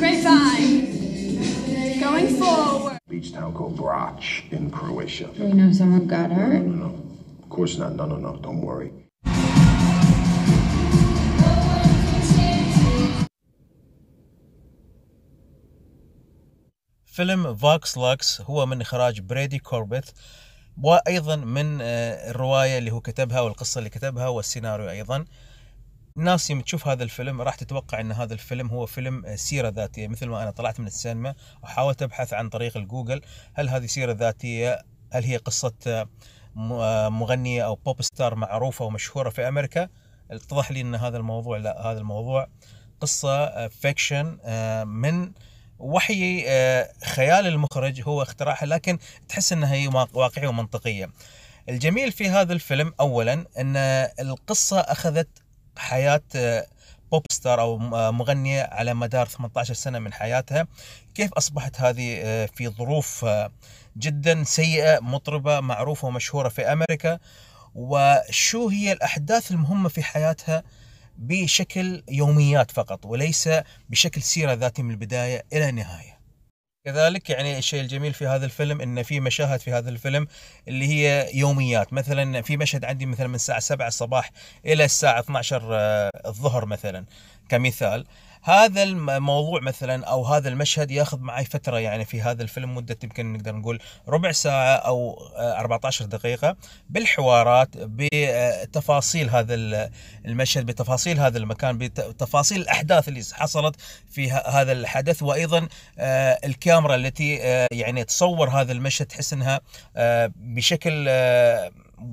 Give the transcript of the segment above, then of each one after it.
Grapevine. Going forward. Beach town called Brach in Croatia. Do we know someone got hurt? No, no, no. Of course not. No, no, no. Don't worry. فيلم فاكس لاكس هو من إخراج بريدي كوربت وأيضا من الرواية اللي هو كتبها والقصة اللي كتبها والسيناريو أيضا الناس يوم تشوف هذا الفيلم راح تتوقع ان هذا الفيلم هو فيلم آه، سيره ذاتيه مثل ما انا طلعت من السينما وحاولت ابحث عن طريق الجوجل هل هذه سيره ذاتيه هل هي قصه آه، آه، مغنيه او بوب ستار معروفه ومشهوره في امريكا اتضح لي ان هذا الموضوع لا هذا الموضوع قصه فيكشن من وحي خيال المخرج هو اختراعها لكن تحس انها هي واقعيه ومنطقيه الجميل في هذا الفيلم اولا ان القصه اخذت حياه بوب آه، ستار او آه، مغنيه على مدار 18 سنه من حياتها كيف اصبحت هذه آه، في ظروف جدا سيئه مطربه معروفه ومشهوره في امريكا وشو هي الاحداث المهمه في حياتها بشكل يوميات فقط وليس بشكل سيره ذاتي من البدايه الى النهايه كذلك يعني الشيء الجميل في هذا الفيلم ان في مشاهد في هذا الفيلم اللي هي يوميات مثلا في مشهد عندي مثلا من الساعه 7 الصباح الى الساعه 12 آه، الظهر مثلا كمثال هذا الموضوع مثلا او هذا المشهد ياخذ معي فتره يعني في هذا الفيلم مده يمكن نقدر نقول ربع ساعه او 14 دقيقه بالحوارات بتفاصيل هذا المشهد بتفاصيل هذا المكان بتفاصيل الاحداث اللي حصلت في هذا الحدث وايضا آه، الكاميرا التي آه، يعني تصور هذا المشهد تحس انها آه، بشكل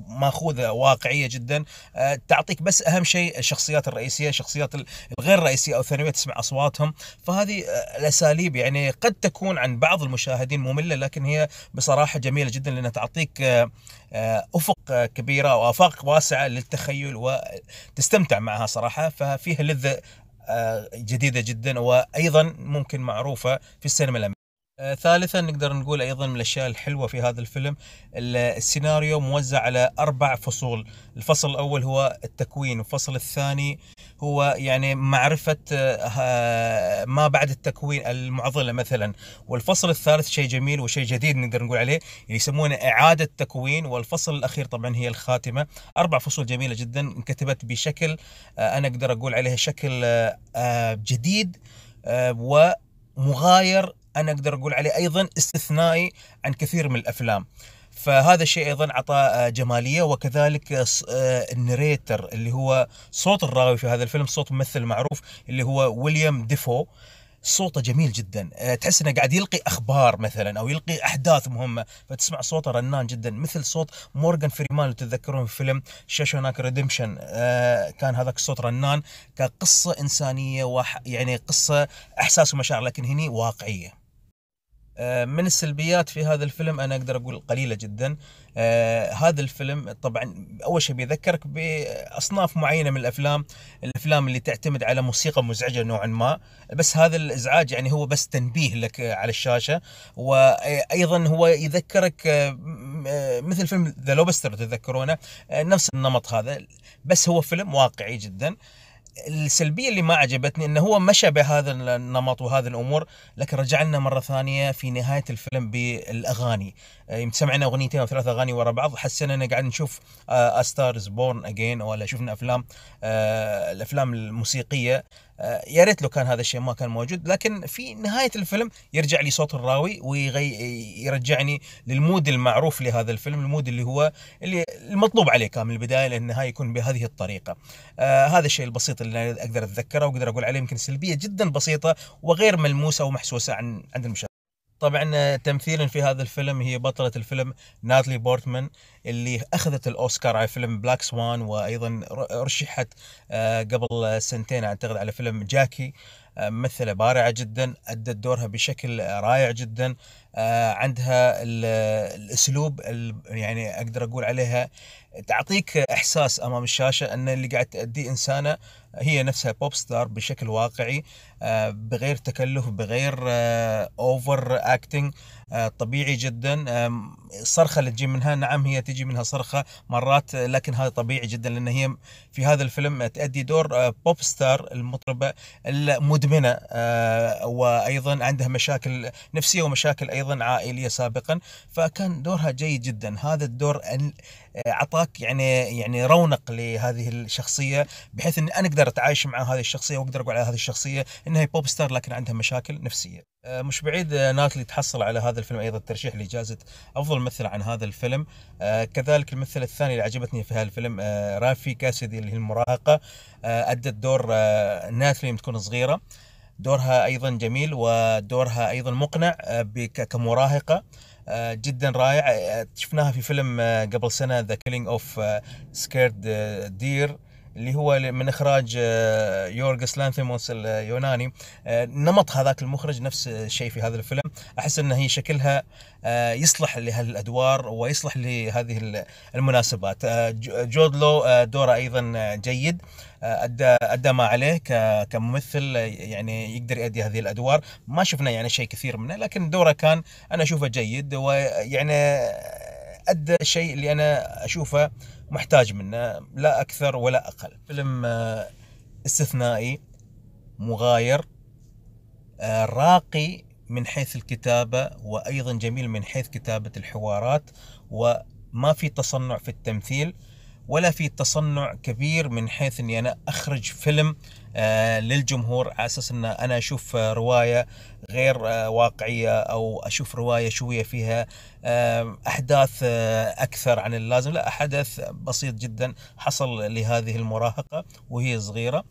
ماخوذه واقعيه جدا آه، تعطيك بس اهم شيء الشخصيات الرئيسيه الشخصيات الغير رئيسيه او الثانويه تسمع اصواتهم فهذه آه، الاساليب يعني قد تكون عن بعض المشاهدين ممله لكن هي بصراحه جميله جدا لانها تعطيك آه، افق كبيره وافاق واسعه للتخيل وتستمتع معها صراحه ففيها لذه جديده جدا وايضا ممكن معروفه في السينما الامريكيه آه، ثالثا نقدر نقول ايضا من الاشياء الحلوه في هذا الفيلم السيناريو موزع على اربع فصول، الفصل الاول هو التكوين، الفصل الثاني هو يعني معرفه آه، آه، ما بعد التكوين المعضله مثلا، والفصل الثالث شيء جميل وشيء جديد نقدر نقول عليه اللي يسمونه اعاده تكوين، والفصل الاخير طبعا هي الخاتمه، اربع فصول جميله جدا انكتبت بشكل انا اقدر اقول عليها شكل جديد ومغاير انا اقدر اقول عليه ايضا استثنائي عن كثير من الافلام فهذا الشيء ايضا اعطى آه، جماليه وكذلك آه، آه، النريتر اللي هو صوت الراوي في هذا الفيلم صوت ممثل معروف اللي هو ويليام ديفو صوته جميل جدا تحس انه قاعد يلقي اخبار مثلا او يلقي احداث مهمه فتسمع صوته رنان جدا مثل صوت مورغان فريمان لو تتذكرون في فيلم شاشوناك ريديمشن كان هذاك الصوت رنان كقصه انسانيه وح يعني قصه احساس ومشاعر لكن هني واقعيه آه، من السلبيات في هذا الفيلم انا اقدر اقول قليله جدا آه، هذا الفيلم طبعا اول شيء بيذكرك باصناف معينه من الافلام الافلام اللي تعتمد على موسيقى مزعجه نوعا ما بس هذا الازعاج يعني هو بس تنبيه لك على الشاشه وايضا هو يذكرك آه، مثل فيلم ذا لوبستر تذكرونه نفس النمط هذا بس هو فيلم واقعي جدا آه السلبيه اللي ما عجبتني انه هو مشى بهذا النمط وهذه الامور لكن رجع لنا مره ثانيه في نهايه الفيلم بالاغاني سمعنا اغنيتين او ثلاث اغاني ورا بعض حسينا ان قاعد نشوف استارز بورن اجين ولا شفنا افلام آه، الافلام الموسيقيه آه، يا ريت لو كان هذا الشيء ما كان موجود لكن في نهايه الفيلم يرجع لي صوت الراوي ويرجعني للمود المعروف لهذا الفيلم المود اللي هو اللي المطلوب عليه كان من البدايه للنهايه يكون بهذه الطريقه آه هذا الشيء البسيط اللي اقدر اتذكره واقدر اقول عليه يمكن سلبيه جدا بسيطه وغير ملموسه ومحسوسه عن عند المشاهد طبعا آه، تمثيلا في هذا الفيلم هي بطلة الفيلم ناتلي بورتمان اللي اخذت الاوسكار على فيلم بلاك سوان وايضا رشحت آه، قبل سنتين اعتقد على فيلم جاكي آه، ممثله بارعه جدا ادت دورها بشكل رائع جدا آه، عندها الاسلوب يعني اقدر اقول عليها تعطيك احساس امام الشاشه ان اللي قاعد تاديه انسانه هي نفسها بوب ستار بشكل واقعي بغير تكلف بغير اوفر اكتنج آه، طبيعي جدا الصرخه اللي تجي منها نعم هي تجي منها صرخه مرات لكن هذا طبيعي جدا لان هي في هذا الفيلم تؤدي دور بوب آه، ستار المطربه المدمنه آه، وايضا عندها مشاكل نفسيه ومشاكل ايضا عائليه سابقا فكان دورها جيد جدا هذا الدور اعطاك يعني يعني رونق لهذه الشخصيه بحيث ان انا اقدر اتعايش مع هذه الشخصيه واقدر اقول على هذه الشخصيه انها بوب ستار لكن عندها مشاكل نفسيه آه، مش بعيد آه، ناتلي تحصل على هذا الفيلم ايضا ترشيح لجائزه افضل ممثله عن هذا الفيلم آه، كذلك الممثله الثانيه اللي عجبتني في هذا الفيلم رافي كاسدي اللي هي المراهقه ادت دور ناتلي تكون صغيره دورها ايضا جميل ودورها ايضا مقنع كمراهقه جدا رائع شفناها في فيلم قبل سنه ذا كيلينج اوف سكيرد دير اللي هو من اخراج آه، يورغس لانثيموس اليوناني آه، نمط هذاك المخرج نفس الشيء في هذا الفيلم احس ان هي شكلها آه، يصلح لهالادوار ويصلح لهذه المناسبات جود لو دوره ايضا جيد ادى ادى ما عليه كممثل يعني يقدر يؤدي هذه الادوار ما شفنا يعني شيء كثير منه لكن دوره كان انا اشوفه جيد ويعني ادى الشيء اللي انا اشوفه محتاج منه لا اكثر ولا اقل فيلم آه، استثنائي مغاير آه، راقي من حيث الكتابه وايضا جميل من حيث كتابه الحوارات وما في تصنع في التمثيل ولا في تصنع كبير من حيث اني انا اخرج فيلم آه، للجمهور على اساس ان انا اشوف آه، روايه غير آه، واقعيه او اشوف روايه شويه فيها احداث اكثر عن اللازم لا حدث بسيط جدا حصل لهذه المراهقه وهي صغيره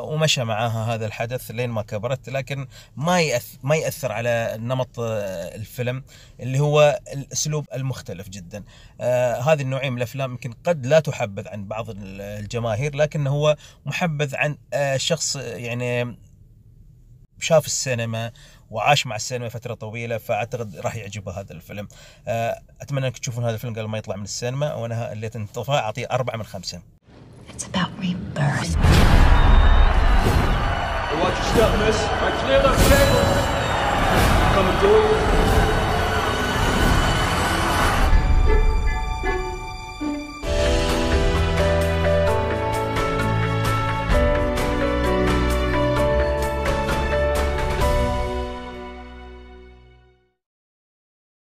ومشى معاها هذا الحدث لين ما كبرت لكن ما ما ياثر على نمط الفيلم اللي هو الاسلوب المختلف جدا هذه النوعيه من الافلام يمكن قد لا تحبذ عن بعض الجماهير لكن هو محبذ عن شخص يعني شاف السينما وعاش مع السينما فتره طويله فاعتقد راح يعجبه هذا الفيلم آه، اتمنى انك تشوفون هذا الفيلم قبل ما يطلع من السينما وانا اللي انطفى اعطيه أربعة من خمسة It's about rebirth. Watch your step, miss. I